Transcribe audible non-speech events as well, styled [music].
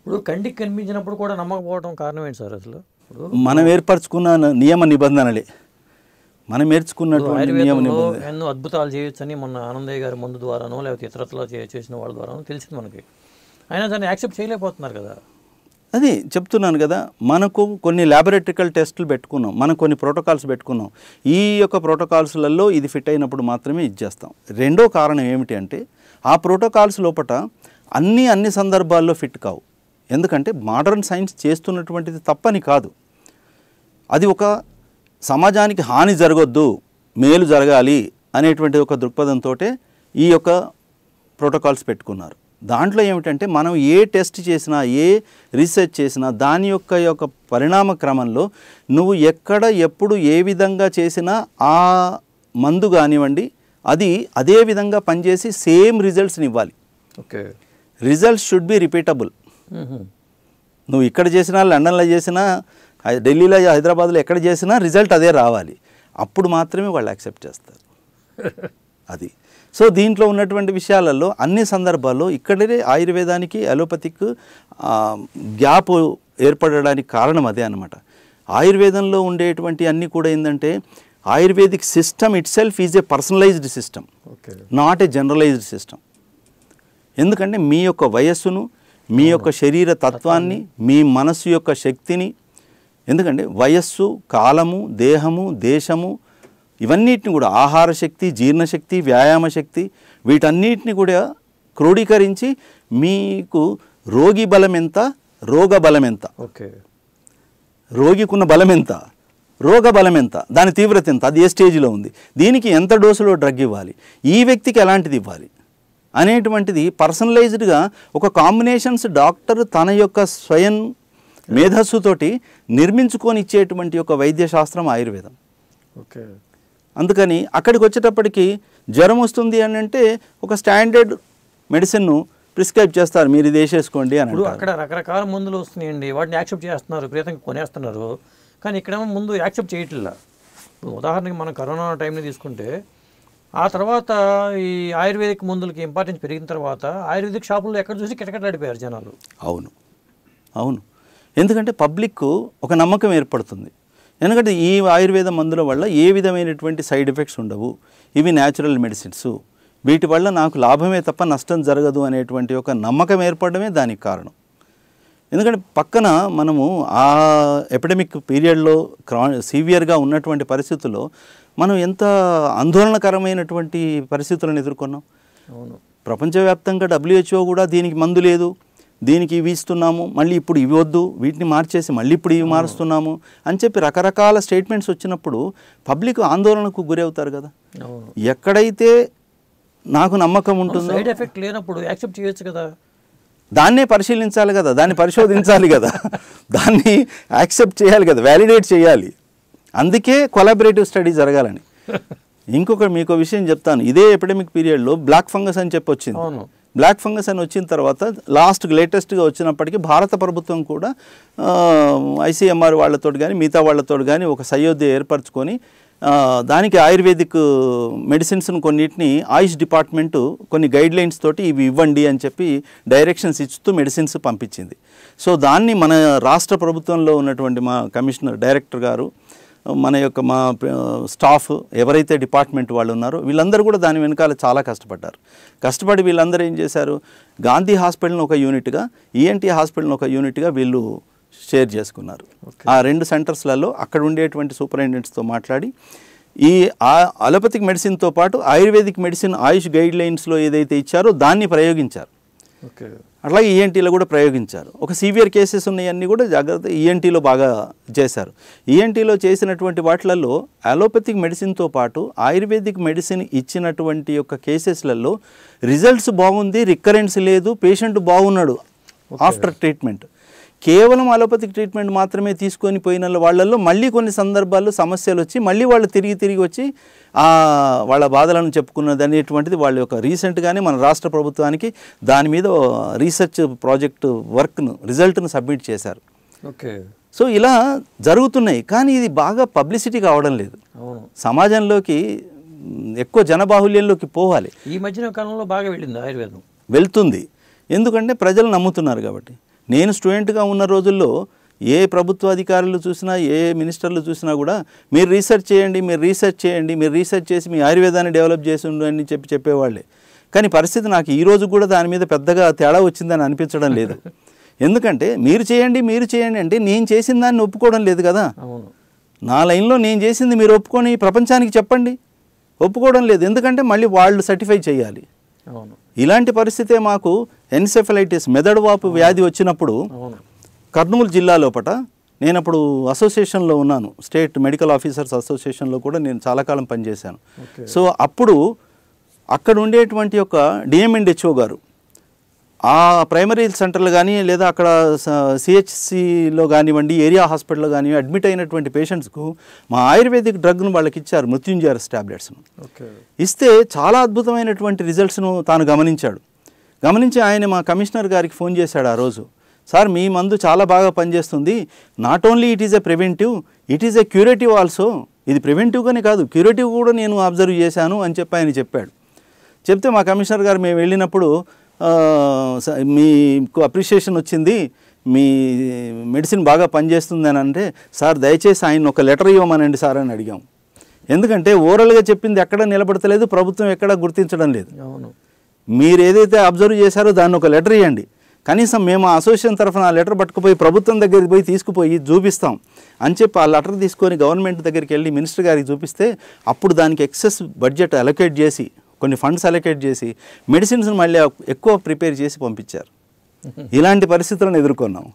ఇప్పుడు కంటికి కనిపించినప్పుడు కూడా నమ్మకపోవడం కారణం ఏంటి సార్ అసలు మనం ఏర్పరచుకున్న నియమ నిబంధనలే మనం నేర్చుకున్నట్టు నియమ ఎన్నో అద్భుతాలు చేయొచ్చని మొన్న ఆనందయ్య గారి ముందు ద్వారానో లేకపోతే ఇతరత్లో చేసిన వాళ్ళ ద్వారానో తెలిసింది మనకి అయినా దాన్ని యాక్సెప్ట్ చేయలేకపోతున్నారు కదా అది చెప్తున్నాను కదా మనకు కొన్ని ల్యాబొరేటరికల్ టెస్టులు పెట్టుకున్నాం మనం కొన్ని ప్రోటోకాల్స్ పెట్టుకున్నాం ఈ యొక్క ప్రోటోకాల్స్లలో ఇది ఫిట్ అయినప్పుడు మాత్రమే ఇది చేస్తాం రెండో కారణం ఏమిటి అంటే ఆ ప్రోటోకాల్స్ లోపల అన్నీ అన్ని సందర్భాల్లో ఫిట్ కావు ఎందుకంటే మోడర్న్ సైన్స్ చేస్తున్నటువంటిది తప్పని కాదు అది ఒక సమాజానికి హాని జరగొద్దు మేలు జరగాలి అనేటువంటి ఒక దృక్పథంతో ఈ యొక్క ప్రోటోకాల్స్ పెట్టుకున్నారు దాంట్లో ఏమిటంటే మనం ఏ టెస్ట్ చేసినా ఏ రీసెర్చ్ చేసినా దాని యొక్క యొక్క పరిణామ క్రమంలో నువ్వు ఎక్కడ ఎప్పుడు ఏ విధంగా చేసినా ఆ మందు కానివ్వండి అది అదే విధంగా పనిచేసి సేమ్ రిజల్ట్స్ని ఇవ్వాలి okay results should be repeatable నువ్వు ఇక్కడ చేసినా లండన్లో చేసినా ఢిల్లీలో హైదరాబాద్లో ఎక్కడ చేసినా రిజల్ట్ అదే రావాలి అప్పుడు మాత్రమే వాళ్ళు యాక్సెప్ట్ చేస్తారు అది సో దీంట్లో ఉన్నటువంటి విషయాలలో అన్ని సందర్భాల్లో ఇక్కడే ఆయుర్వేదానికి అలోపతిక్ గ్యాప్ ఏర్పడడానికి కారణం అదే అనమాట ఆయుర్వేదంలో ఉండేటువంటి అన్నీ కూడా ఏంటంటే ayurvedic system itself is a personalised system not a generalised system ఎందుకంటే మీ యొక్క వయస్సును మీ యొక్క శరీర తత్వాన్ని మీ మనస్సు యొక్క శక్తిని ఎందుకంటే వయస్సు కాలము దేహము దేశము ఇవన్నిటిని కూడా ఆహార శక్తి జీర్ణశక్తి వ్యాయామ శక్తి వీటన్నిటిని కూడా క్రోడీకరించి మీకు రోగి బలం ఎంత రోగ బలం ఎంత ఓకే రోగికున్న బలం ఎంత రోగ బలం ఎంత దాని తీవ్రత ఎంత అది ఏ స్టేజ్లో ఉంది దీనికి ఎంత డోసులో డ్రగ్ ఇవ్వాలి ఈ వ్యక్తికి ఎలాంటిది ఇవ్వాలి అనేటువంటిది పర్సనలైజ్డ్గా ఒక కాంబినేషన్స్ డాక్టర్ తన యొక్క స్వయం మేధస్సుతోటి నిర్మించుకొని ఇచ్చేటువంటి ఒక వైద్య శాస్త్రం ఆయుర్వేదం ఓకే అందుకని అక్కడికి వచ్చేటప్పటికి జ్వరం వస్తుంది అని అంటే ఒక స్టాండర్డ్ మెడిసిన్ను ప్రిస్క్రైబ్ చేస్తారు మీరు ఇది వేసేసుకోండి అని అక్కడ రకరకాల మందులు వస్తున్నాయండి వాటిని యాక్సెప్ట్ చేస్తున్నారు ప్రియతంగా కొనేస్తున్నారు కానీ ఇక్కడేమో ముందు యాక్సెప్ట్ చేయట్లేదు ఉదాహరణకి మనం కరోనా టైంని తీసుకుంటే ఆ తర్వాత ఈ ఆయుర్వేదిక్ మందులకి ఇంపార్టెన్స్ పెరిగిన తర్వాత ఆయుర్వేదిక్ షాపుల్లో ఎక్కడ చూసి కిటకటాడిపోయారు జనాలు అవును అవును ఎందుకంటే పబ్లిక్ ఒక నమ్మకం ఏర్పడుతుంది ఎందుకంటే ఈ ఆయుర్వేద మందుల వల్ల ఏ విధమైనటువంటి సైడ్ ఎఫెక్ట్స్ ఉండవు ఇవి న్యాచురల్ మెడిసిన్స్ వీటి వల్ల నాకు లాభమే తప్ప నష్టం జరగదు అనేటువంటి ఒక నమ్మకం ఏర్పడమే దానికి కారణం ఎందుకంటే పక్కన మనము ఆ ఎపిడమిక్ పీరియడ్లో క్రా సివియర్గా ఉన్నటువంటి పరిస్థితుల్లో మనం ఎంత ఆందోళనకరమైనటువంటి పరిస్థితులను ఎదుర్కొన్నాం అవును ప్రపంచవ్యాప్తంగా డబ్ల్యూహెచ్ఓ కూడా దీనికి మందు లేదు దీనికి ఇవి ఇస్తున్నాము మళ్ళీ ఇప్పుడు ఇవి వద్దు వీటిని మార్చేసి మళ్ళీ ఇప్పుడు ఇవి మారుస్తున్నాము అని చెప్పి రకరకాల స్టేట్మెంట్స్ వచ్చినప్పుడు పబ్లిక్ ఆందోళనకు గురవుతారు కదా ఎక్కడైతే నాకు నమ్మకం ఉంటుందో సైడ్ ఎఫెక్ట్ లేనప్పుడు యాక్సెప్ట్ చేయొచ్చు కదా దాన్నే పరిశీలించాలి కదా దాన్ని పరిశోధించాలి కదా [laughs] దాన్ని యాక్సెప్ట్ చేయాలి కదా వ్యాలిడేట్ చేయాలి అందుకే కొలాబరేటివ్ స్టడీ జరగాలని [laughs] ఇంకొక మీకు విషయం చెప్తాను ఇదే ఎపిడమిక్ పీరియడ్లో బ్లాక్ ఫంగస్ అని చెప్పి వచ్చింది బ్లాక్ ఫంగస్ అని వచ్చిన తర్వాత లాస్ట్ లేటెస్ట్గా వచ్చినప్పటికీ భారత ప్రభుత్వం కూడా ఐసీఎంఆర్ వాళ్ళతో కానీ మిగతా వాళ్ళతో కానీ ఒక సయోధ్య ఏర్పరచుకొని దానికి ఆయుర్వేదిక్ మెడిసిన్స్ను కొన్నిటిని ఆయుష్ డిపార్ట్మెంటు కొన్ని గైడ్ లైన్స్ తోటి ఇవి ఇవ్వండి అని చెప్పి డైరెక్షన్స్ ఇస్తూ మెడిసిన్స్ పంపించింది సో దాన్ని మన రాష్ట్ర ప్రభుత్వంలో ఉన్నటువంటి మా కమిషనర్ డైరెక్టర్ గారు మన యొక్క మా స్టాఫ్ ఎవరైతే డిపార్ట్మెంట్ వాళ్ళు ఉన్నారో వీళ్ళందరూ కూడా దాని వెనకాల చాలా కష్టపడ్డారు కష్టపడి వీళ్ళందరూ ఏం చేశారు గాంధీ హాస్పిటల్ని ఒక యూనిట్గా ఈఎన్టీ హాస్పిటల్ని ఒక యూనిట్గా వీళ్ళు షేర్ చేసుకున్నారు ఆ రెండు సెంటర్స్లలో అక్కడ ఉండేటువంటి సూపరింటెండెంట్స్తో మాట్లాడి ఈ అలోపతిక్ మెడిసిన్తో పాటు ఆయుర్వేదిక్ మెడిసిన్ ఆయుష్ గైడ్లైన్స్లో ఏదైతే ఇచ్చారో దాన్ని ప్రయోగించారు అట్లా ఈఎన్టీలో e కూడా ప్రయోగించారు ఒక సీవియర్ కేసెస్ ఉన్నాయన్నీ కూడా జాగ్రత్త ఈఎన్టీలో e బాగా చేశారు ఈఎన్టీలో e చేసినటువంటి వాటిలలో అలోపతిక్ మెడిసిన్తో పాటు ఆయుర్వేదిక్ మెడిసిన్ ఇచ్చినటువంటి యొక్క కేసెస్లలో రిజల్ట్స్ బాగుంది రికరెన్స్ లేదు పేషెంట్ బాగున్నాడు ఆఫ్టర్ ట్రీట్మెంట్ కేవలం అలోపతిక్ ట్రీట్మెంట్ మాత్రమే తీసుకొని పోయిన వాళ్ళల్లో మళ్ళీ కొన్ని సందర్భాల్లో సమస్యలు వచ్చి మళ్ళీ వాళ్ళు తిరిగి తిరిగి వచ్చి వాళ్ళ బాధలను చెప్పుకున్నది అనేటువంటిది వాళ్ళ యొక్క రీసెంట్గానే మన రాష్ట్ర ప్రభుత్వానికి దాని మీద రీసెర్చ్ ప్రాజెక్ట్ వర్క్ను రిజల్ట్ను సబ్మిట్ చేశారు ఓకే సో ఇలా జరుగుతున్నాయి కానీ ఇది బాగా పబ్లిసిటీ కావడం లేదు సమాజంలోకి ఎక్కువ జనబాహుల్యంలోకి పోవాలి ఈ మధ్యన కాలంలో బాగా వెళ్ళింది ఆయుర్వేదం వెళ్తుంది ఎందుకంటే ప్రజలు నమ్ముతున్నారు కాబట్టి నేను స్టూడెంట్గా ఉన్న రోజుల్లో ఏ ప్రభుత్వ అధికారులు చూసినా ఏ మినిస్టర్లు చూసినా కూడా మీరు రీసెర్చ్ చేయండి మీరు రీసెర్చ్ చేయండి మీరు రీసెర్చ్ చేసి మీ ఆయుర్వేదాన్ని డెవలప్ చేసి అని చెప్పి చెప్పేవాళ్ళే కానీ పరిస్థితి నాకు ఈరోజు కూడా దాని మీద పెద్దగా తేడా వచ్చిందని అనిపించడం లేదు [laughs] ఎందుకంటే మీరు చేయండి మీరు చేయండి అంటే నేను చేసిన దాన్ని ఒప్పుకోవడం లేదు కదా నా లైన్లో నేను చేసింది మీరు ఒప్పుకొని ప్రపంచానికి చెప్పండి ఒప్పుకోవడం లేదు ఎందుకంటే మళ్ళీ వాళ్ళు సర్టిఫై చేయాలి ఇలాంటి పరిస్థితే మాకు ఎన్సెఫలైటిస్ మెదడువాపు వ్యాధి వచ్చినప్పుడు కర్నూలు జిల్లా లోపల నేను అప్పుడు అసోసియేషన్లో ఉన్నాను స్టేట్ మెడికల్ ఆఫీసర్స్ అసోసియేషన్లో కూడా నేను చాలా కాలం పనిచేశాను సో అప్పుడు అక్కడ ఉండేటువంటి యొక్క హెచ్ఓ గారు ఆ ప్రైమరీ సెంటర్లు కానీ లేదా అక్కడ సిహెచ్సిలో కానివ్వండి ఏరియా హాస్పిటల్లో కానీ అడ్మిట్ అయినటువంటి పేషెంట్స్కు మా ఆయుర్వేదిక్ డ్రగ్ను వాళ్ళకి ఇచ్చారు మృత్యుంజయర్స్ ట్యాబ్లెట్స్ను ఇస్తే చాలా అద్భుతమైనటువంటి రిజల్ట్స్ను తాను గమనించాడు గమనించి ఆయన మా కమిషనర్ గారికి ఫోన్ చేశాడు ఆ రోజు సార్ మీ మందు చాలా బాగా పనిచేస్తుంది not only it is a preventive it is a curative also ఇది ప్రివెంటివ్గానే కాదు క్యూరేటివ్ కూడా నేను అబ్జర్వ్ చేశాను అని చెప్పి ఆయన చెప్పాడు చెప్తే మా కమిషనర్ గారు మేము వెళ్ళినప్పుడు మీకు అప్రిషియేషన్ వచ్చింది మీ మెడిసిన్ బాగా పనిచేస్తుంది అని అంటే సార్ దయచేసి ఆయన ఒక లెటర్ ఇవ్వమనండి సార్ అని అడిగాం ఎందుకంటే ఓవరాల్గా చెప్పింది ఎక్కడ నిలబడతలేదు ప్రభుత్వం ఎక్కడ గుర్తించడం లేదు మీరు ఏదైతే అబ్జర్వ్ చేశారో దాన్ని ఒక లెటర్ ఇవ్వండి కనీసం మేము అసోసియేషన్ తరఫున ఆ లెటర్ పట్టుకుపోయి ప్రభుత్వం దగ్గరికి పోయి తీసుకుపోయి చూపిస్తాం అని చెప్పి ఆ లెటర్ తీసుకొని గవర్నమెంట్ దగ్గరికి వెళ్ళి మినిస్టర్ గారికి చూపిస్తే అప్పుడు దానికి ఎక్సెస్ బడ్జెట్ అలొకేట్ చేసి కొన్ని ఫండ్స్ అలొకేట్ చేసి మెడిసిన్స్ మళ్ళీ ఎక్కువ ప్రిపేర్ చేసి పంపించారు ఇలాంటి పరిస్థితులను ఎదుర్కొన్నాం